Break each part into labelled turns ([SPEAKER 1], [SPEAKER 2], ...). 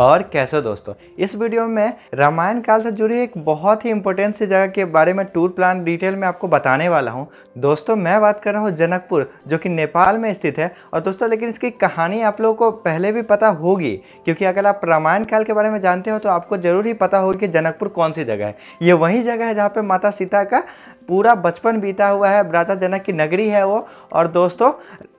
[SPEAKER 1] और कैसे दोस्तों इस वीडियो में रामायण काल से जुड़ी एक बहुत ही इंपॉर्टेंट सी जगह के बारे में टूर प्लान डिटेल में आपको बताने वाला हूं दोस्तों मैं बात कर रहा हूं जनकपुर जो कि नेपाल में स्थित है और दोस्तों लेकिन इसकी कहानी आप लोगों को पहले भी पता होगी क्योंकि अगर आप रामायण काल के बारे में जानते हो तो आपको ज़रूर ही पता होगी कि जनकपुर कौन सी जगह है ये वही जगह है जहाँ पर माता सीता का पूरा बचपन बीता हुआ है राजा जनक की नगरी है वो और दोस्तों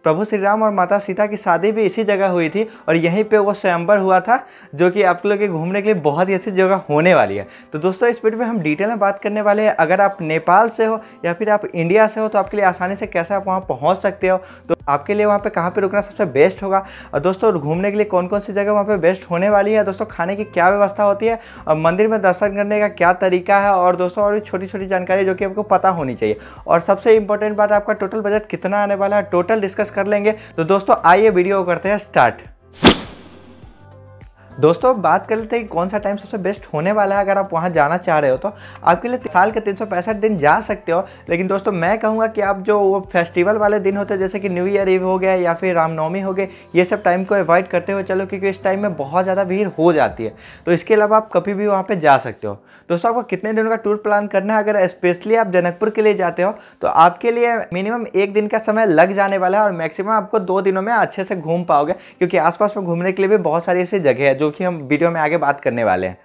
[SPEAKER 1] प्रभु श्री राम और माता सीता की शादी भी इसी जगह हुई थी और यहीं पे वो स्वयंबर हुआ था जो कि आप लोग के घूमने के लिए बहुत ही अच्छी जगह होने वाली है तो दोस्तों इस वीडियो में हम डिटेल में बात करने वाले हैं अगर आप नेपाल से हो या फिर आप इंडिया से हो तो आपके लिए आसानी से कैसे आप वहाँ पहुँच सकते हो तो आपके लिए वहाँ पर कहाँ पर रुकना सबसे बेस्ट होगा और दोस्तों घूमने के लिए कौन कौन सी जगह वहाँ पर बेस्ट होने वाली है दोस्तों खाने की क्या व्यवस्था होती है और मंदिर में दर्शन करने का क्या तरीका है और दोस्तों और भी छोटी छोटी जानकारी जो कि आपको पता होनी चाहिए और सबसे इंपॉर्टेंट बात आपका टोटल बजट कितना आने वाला है टोटल डिस्कस डिस्कस कर लेंगे तो दोस्तों आइए वीडियो करते हैं स्टार्ट दोस्तों अब बात कर लेते हैं कौन सा टाइम सबसे बेस्ट होने वाला है अगर आप वहाँ जाना चाह रहे हो तो आपके लिए साल के तीन दिन जा सकते हो लेकिन दोस्तों मैं कहूँगा कि आप जो वो फेस्टिवल वाले दिन होते हैं जैसे कि न्यू ईयर ईव हो गया या फिर रामनवमी हो गए ये सब टाइम को अवॉइड करते हुए चलो क्योंकि इस टाइम में बहुत ज़्यादा भीड़ हो जाती है तो इसके अलावा आप कभी भी वहाँ पर जा सकते हो दोस्तों आपको कितने दिनों का टूर प्लान करना है अगर स्पेशली आप जनकपुर के लिए जाते हो तो आपके लिए मिनिमम एक दिन का समय लग जाने वाला है और मैक्सिमम आपको दो दिनों में अच्छे से घूम पाओगे क्योंकि आसपास में घूमने के लिए भी बहुत सारी ऐसी जगह है जो जो कि हम वीडियो में आगे बात करने वाले हैं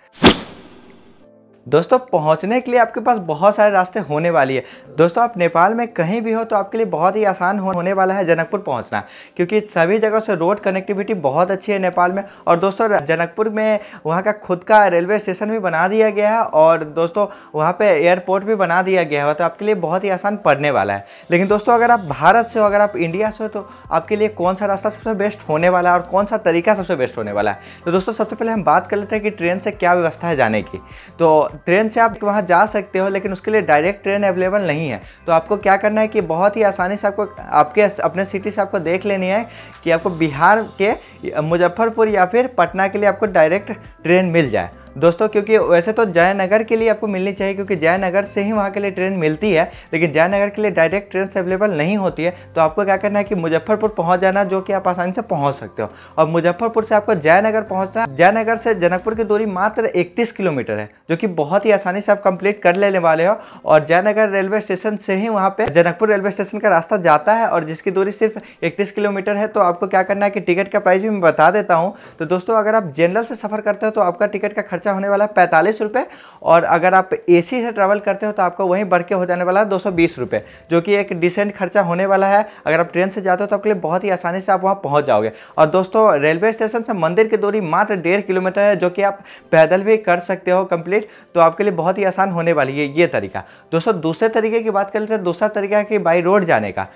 [SPEAKER 1] दोस्तों पहुंचने के लिए आपके पास बहुत सारे रास्ते होने वाली है दोस्तों आप नेपाल में कहीं भी हो तो आपके लिए बहुत ही आसान होने वाला है जनकपुर पहुंचना क्योंकि सभी जगह से रोड कनेक्टिविटी बहुत अच्छी है नेपाल में और दोस्तों जनकपुर में वहाँ का खुद का रेलवे स्टेशन भी बना दिया गया है और दोस्तों वहाँ पर एयरपोर्ट भी बना दिया गया है तो आपके लिए बहुत ही आसान पड़ने वाला है लेकिन दोस्तों अगर आप भारत से हो अगर आप इंडिया से हो तो आपके लिए कौन सा रास्ता सबसे बेस्ट होने वाला है और कौन सा तरीका सबसे बेस्ट होने वाला है तो दोस्तों सबसे पहले हम बात कर लेते हैं कि ट्रेन से क्या व्यवस्था है जाने की तो ट्रेन से आप वहाँ जा सकते हो लेकिन उसके लिए डायरेक्ट ट्रेन अवेलेबल नहीं है तो आपको क्या करना है कि बहुत ही आसानी से आपको आपके अपने सिटी से आपको देख लेनी है कि आपको बिहार के मुजफ्फरपुर या फिर पटना के लिए आपको डायरेक्ट ट्रेन मिल जाए दोस्तों क्योंकि वैसे तो जयनगर के लिए आपको मिलनी चाहिए क्योंकि जयनगर से ही वहाँ के लिए ट्रेन मिलती है लेकिन जयनगर के लिए डायरेक्ट ट्रेन अवेलेबल नहीं होती है तो आपको क्या करना है कि मुजफ्फरपुर पहुँच जाना जो कि आप आसानी से पहुँच सकते हो और मुजफ्फरपुर से आपको जयनगर पहुँचना जयनगर से जनकपुर की दूरी मात्र इकतीस किलोमीटर है जो कि बहुत ही आसानी से आप कंप्लीट कर लेने वाले हो और जयनगर रेलवे स्टेशन से ही वहाँ पर जनकपुर रेलवे स्टेशन का रास्ता जाता है और जिसकी दूरी सिर्फ इकतीस किलोमीटर है तो आपको क्या करना है कि टिकट का प्राइस भी मैं बता देता हूँ तो दोस्तों अगर आप जनरल से सफ़र करते हो तो आपका टिकट का खर्च खर्चा होने वाला है पैंतालीस रुपये और अगर आप एसी से ट्रैवल करते हो तो आपको वहीं बढ़ के हो जाने वाला है दो रुपये जो कि एक डिसेंट खर्चा होने वाला है अगर आप ट्रेन से जाते हो तो आपके लिए बहुत ही आसानी से आप वहाँ पहुँच जाओगे और दोस्तों रेलवे स्टेशन से मंदिर की दूरी मात्र डेढ़ किलोमीटर है जो कि आप पैदल भी कर सकते हो कंप्लीट तो आपके लिए बहुत ही आसान होने वाली है ये तरीका दोस्तों दूसरे तरीके की बात कर लेते हैं तो दूसरा तरीका है कि बाई रोड जाने का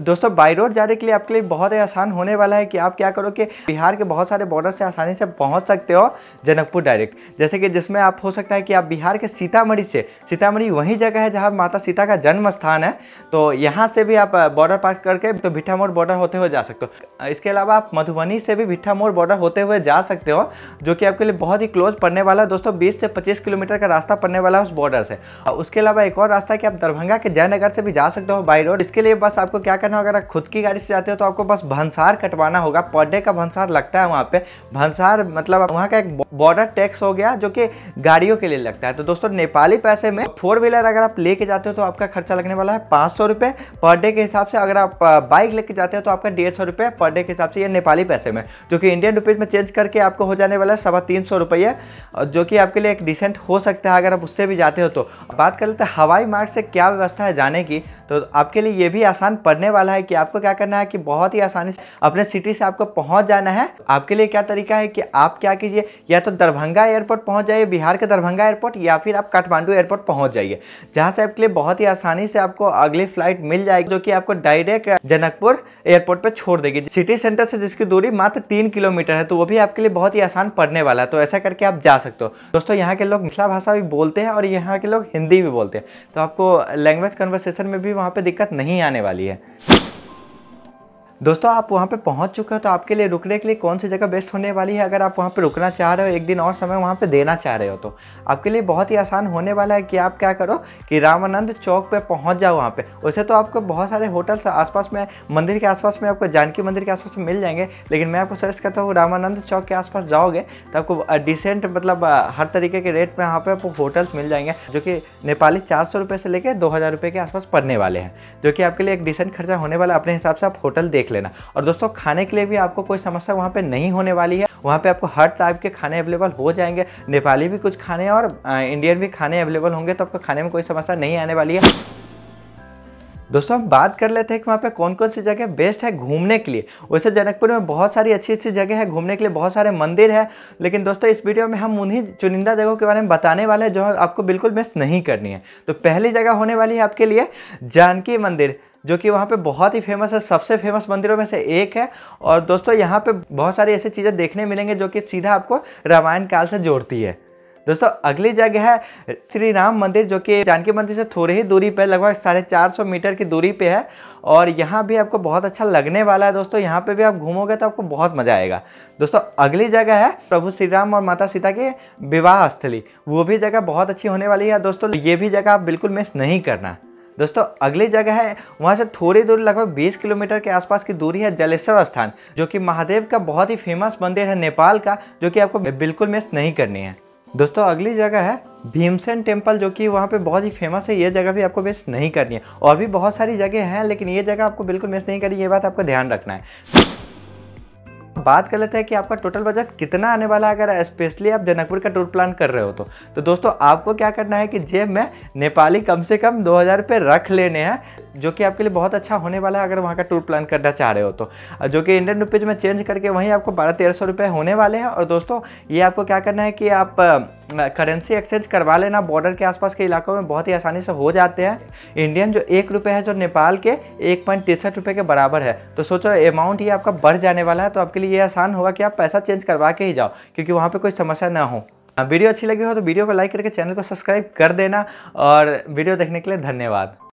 [SPEAKER 1] दोस्तों बाई रोड जाने के लिए आपके लिए बहुत ही आसान होने वाला है कि आप क्या करो कि बिहार के बहुत सारे बॉर्डर से आसानी से पहुंच सकते हो जनकपुर डायरेक्ट जैसे कि जिसमें आप हो सकता है कि आप बिहार के सीतामढ़ी से सीतामढ़ी वही जगह है जहां माता सीता का जन्म स्थान है तो यहाँ से भी आप बॉर्डर uh, पास करके तो भिट्ठा मोड़ बॉर्डर होते हुए जा सकते हो इसके अलावा आप मधुबनी से भी भिट्ठा मोड़ बॉर्डर होते हुए जा सकते हो जो कि आपके लिए बहुत ही क्लोज पड़ने वाला है दोस्तों बीस से पच्चीस किलोमीटर का रास्ता पड़ने वाला है उस बॉर्डर से और उसके अलावा एक और रास्ता है कि आप दरभंगा के जयनगर से भी जा सकते हो बाई रोड इसके लिए बस आपको क्या क्या करना होगा अगर खुद की गाड़ी से जाते हो तो आपको बस भंसार कटवाना होगा पर डे का भंसार लगता है वहाँ पे भंसार मतलब वहाँ का एक बॉर्डर टैक्स हो गया जो कि गाड़ियों के लिए लगता है तो दोस्तों नेपाली पैसे में फोर व्हीलर अगर आप लेके जाते हो तो आपका खर्चा लगने वाला है पाँच सौ रुपये पर डे के हिसाब से अगर आप बाइक लेके जाते हो तो आपका डेढ़ सौ रुपये पर डे के हिसाब से ये नेपाली पैसे में जो कि इंडियन रुपीज़ में चेंज करके आपको हो जाने वाला है सवा तीन सौ रुपये जो कि आपके लिए एक डिसेंट हो सकता है अगर आप उससे भी जाते हो तो बात कर लेते हैं हवाई मार्ग से क्या व्यवस्था है जाने की तो आपके लिए ये भी आसान पड़ने करने वाला है कि आपको क्या करना है कि बहुत ही आसानी से अपने सिटी से आपको पहुंच जाना है आपके लिए क्या तरीका है कि आप क्या कीजिए या तो दरभंगा एयरपोर्ट पहुंच जाइए बिहार के दरभंगा एयरपोर्ट या फिर आप काठमांडू एयरपोर्ट पहुंच जाइए जहां से आपके लिए बहुत ही आसानी से आपको अगली फ्लाइट मिल जाएगी जो कि आपको डायरेक्ट जनकपुर एयरपोर्ट पर छोड़ देगी सिटी सेंटर से जिसकी दूरी मात्र तीन किलोमीटर है तो वो भी आपके लिए बहुत ही आसान पड़ने वाला है तो ऐसा करके आप जा सकते हो दोस्तों यहाँ के लोग मिथिला भाषा भी बोलते हैं और यहाँ के लोग हिंदी भी बोलते हैं तो आपको लैंग्वेज कन्वर्सेशन में भी वहाँ पर दिक्कत नहीं आने वाली है दोस्तों आप वहाँ पे पहुँच चुके हो तो आपके लिए रुकने के लिए कौन सी जगह बेस्ट होने वाली है अगर आप वहाँ पे रुकना चाह रहे हो एक दिन और समय वहाँ पे देना चाह रहे हो तो आपके लिए बहुत ही आसान होने वाला है कि आप क्या करो कि रामानंद चौक पे पहुँच जाओ वहाँ पे वैसे तो आपको बहुत सारे होटल्स आसपास में मंदिर के आसपास में आपको जानकी मंदिर के आसपास में मिल जाएंगे लेकिन मैं आपको सजेस्ट करता हूँ रामानंद चौक के आसपास जाओगे तो आपको डिसेंट मतलब हर तरीके के रेट में यहाँ पर आपको होटल्स मिल जाएंगे जो कि नेपाली चार सौ से लेकर दो हज़ार के आसपास पड़ने वाले हैं जो कि आपके लिए एक डिसेंट खर्चा होने वाला अपने हिसाब से आप होटल देख लेना और दोस्तों खाने के लिए भी आपको कोई समस्या वहाँ पे नहीं होने वाली है वहाँ पे आपको हर टाइप के खाने अवेलेबल हो जाएंगे नेपाली भी कुछ खाने और इंडियन भी खाने अवेलेबल होंगे तो आपको खाने में कोई समस्या नहीं आने वाली है दोस्तों हम बात कर लेते हैं कि वहाँ पे कौन कौन सी जगह बेस्ट है घूमने के लिए वैसे जनकपुर में बहुत सारी अच्छी अच्छी जगह है घूमने के लिए बहुत सारे मंदिर है लेकिन दोस्तों इस वीडियो में हम उन्हीं चुनिंदा जगहों के बारे में बताने वाले हैं जो आपको बिल्कुल मिस नहीं करनी है तो पहली जगह होने वाली है आपके लिए जानकी मंदिर जो कि वहाँ पे बहुत ही फेमस है सबसे फेमस मंदिरों में से एक है और दोस्तों यहाँ पे बहुत सारी ऐसी चीज़ें देखने मिलेंगे जो कि सीधा आपको रामायण काल से जोड़ती है दोस्तों अगली जगह है श्री राम मंदिर जो कि जानकी मंदिर से थोड़ी ही दूरी पर लगभग साढ़े चार सौ मीटर की दूरी पे है और यहाँ भी आपको बहुत अच्छा लगने वाला है दोस्तों यहाँ पे भी आप घूमोगे तो आपको बहुत मज़ा आएगा दोस्तों अगली जगह है प्रभु श्री राम और माता सीता की विवाह स्थली वो भी जगह बहुत अच्छी होने वाली है दोस्तों ये भी जगह आप बिल्कुल मिस नहीं करना दोस्तों अगली जगह है वहाँ से थोड़ी दूर लगभग 20 किलोमीटर के आसपास की दूरी है जलेश्वर स्थान जो कि महादेव का बहुत ही फेमस मंदिर है नेपाल का जो कि आपको बिल्कुल मिस नहीं करनी है दोस्तों अगली जगह है भीमसेन टेम्पल जो कि वहाँ पे बहुत ही फेमस है ये जगह भी आपको मिस नहीं करनी है और भी बहुत सारी जगह हैं लेकिन ये जगह आपको बिल्कुल मिस नहीं करनी ये बात आपको ध्यान रखना है बात कर लेते हैं कि आपका टोटल बजट कितना आने वाला है अगर स्पेशली आप जनकपुर का टूर प्लान कर रहे हो तो तो दोस्तों आपको क्या करना है कि जेब में नेपाली कम से कम दो हज़ार रुपये रख लेने हैं जो कि आपके लिए बहुत अच्छा होने वाला है अगर वहाँ का टूर प्लान करना चाह रहे हो तो जो कि इंडियन रुपीज़ में चेंज करके वहीं आपको बारह तेरह सौ रुपये होने वाले हैं और दोस्तों ये आपको क्या करना है कि आप करेंसी एक्सचेंज करवा लेना बॉर्डर के आसपास के इलाकों में बहुत ही आसानी से हो जाते हैं इंडियन जो एक रुपये है जो नेपाल के एक पॉइंट तिरसठ रुपये के बराबर है तो सोचो अमाउंट ये आपका बढ़ जाने वाला है तो आपके लिए ये आसान होगा कि आप पैसा चेंज करवा के ही जाओ क्योंकि वहाँ पर कोई समस्या ना हो वीडियो अच्छी लगी हो तो वीडियो को लाइक करके चैनल को सब्सक्राइब कर देना और वीडियो देखने के लिए धन्यवाद